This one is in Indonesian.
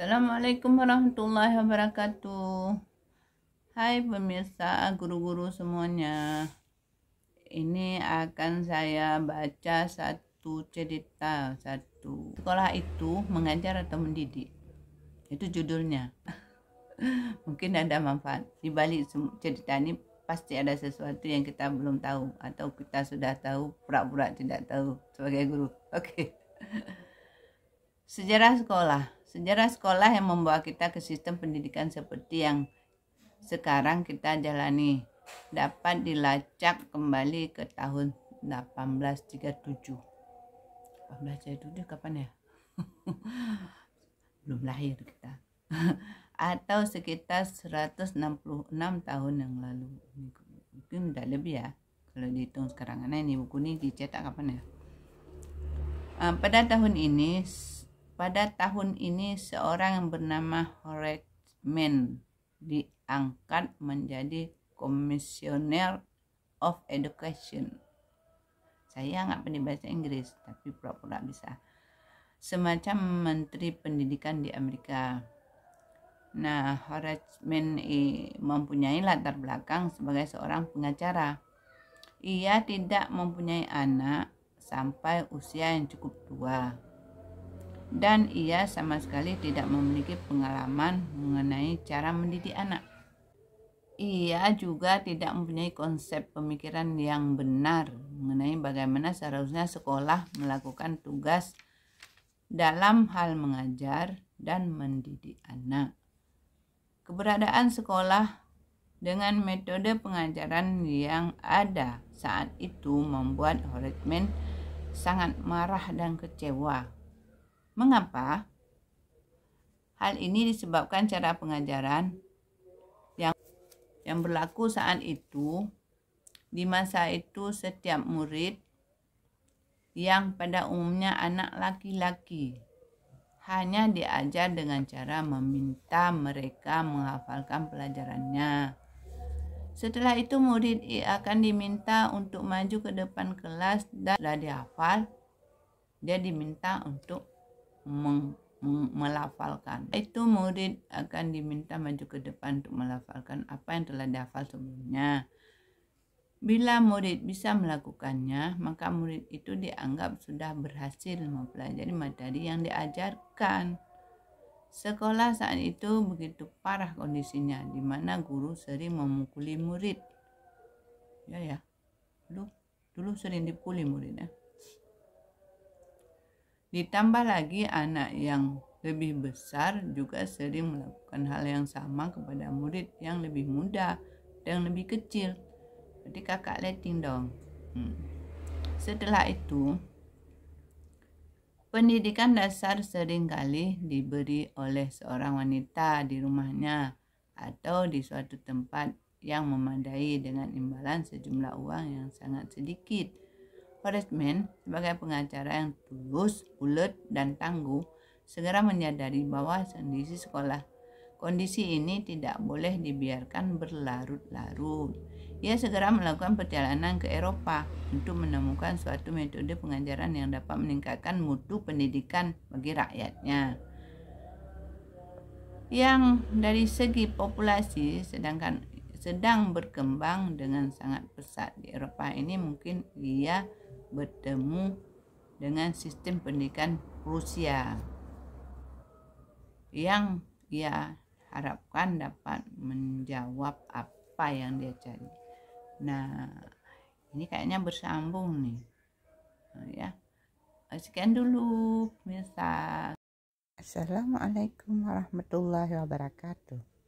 Assalamualaikum warahmatullahi wabarakatuh Hai pemirsa guru-guru semuanya Ini akan saya baca satu cerita Satu sekolah itu mengajar atau mendidik Itu judulnya Mungkin ada manfaat Di balik cerita ini pasti ada sesuatu yang kita belum tahu atau kita sudah tahu pura-pura tidak tahu sebagai guru. Oke. Okay. Sejarah sekolah. Sejarah sekolah yang membawa kita ke sistem pendidikan seperti yang sekarang kita jalani dapat dilacak kembali ke tahun 1837. 1837 kapan ya? Belum lahir kita. Atau sekitar 166 tahun yang lalu. Mungkin udah lebih ya. Kalau dihitung sekarang nah, ini buku ini dicetak kapan ya? Ah, pada tahun ini pada tahun ini seorang yang bernama Horace Mann diangkat menjadi Commissioner of education. Saya nggak pandai bahasa Inggris, tapi pura-pura bisa. Semacam menteri pendidikan di Amerika. Nah, Horace Mann mempunyai latar belakang sebagai seorang pengacara. Ia tidak mempunyai anak sampai usia yang cukup tua dan ia sama sekali tidak memiliki pengalaman mengenai cara mendidik anak. Ia juga tidak mempunyai konsep pemikiran yang benar mengenai bagaimana seharusnya sekolah melakukan tugas dalam hal mengajar dan mendidik anak. Keberadaan sekolah dengan metode pengajaran yang ada saat itu membuat Horitman sangat marah dan kecewa Mengapa? Hal ini disebabkan cara pengajaran yang yang berlaku saat itu di masa itu setiap murid yang pada umumnya anak laki-laki hanya diajar dengan cara meminta mereka menghafalkan pelajarannya. Setelah itu murid akan diminta untuk maju ke depan kelas dan sudah dihafal, dia diminta untuk meng, melafalkan. Itu murid akan diminta maju ke depan untuk melafalkan apa yang telah dihafal sebelumnya. Bila murid bisa melakukannya, maka murid itu dianggap sudah berhasil mempelajari materi yang diajarkan. Sekolah saat itu begitu parah kondisinya, di mana guru sering memukuli murid. Ya ya, dulu, dulu sering dipukuli murid ya. Ditambah lagi anak yang lebih besar juga sering melakukan hal yang sama kepada murid yang lebih muda dan lebih kecil. Jadi kakak Latin dong. Hmm. Setelah itu, pendidikan dasar seringkali diberi oleh seorang wanita di rumahnya atau di suatu tempat yang memadai dengan imbalan sejumlah uang yang sangat sedikit Friedman sebagai pengacara yang tulus, ulet, dan tangguh segera menyadari bahwa kondisi sekolah Kondisi ini tidak boleh dibiarkan berlarut-larut. Ia segera melakukan perjalanan ke Eropa untuk menemukan suatu metode pengajaran yang dapat meningkatkan mutu pendidikan bagi rakyatnya. Yang dari segi populasi sedangkan sedang berkembang dengan sangat pesat di Eropa ini mungkin ia bertemu dengan sistem pendidikan Rusia yang ia harapkan dapat menjawab apa yang dia cari. Nah, ini kayaknya bersambung nih. Nah, ya. Sekian dulu, pemirsa. Assalamualaikum warahmatullahi wabarakatuh.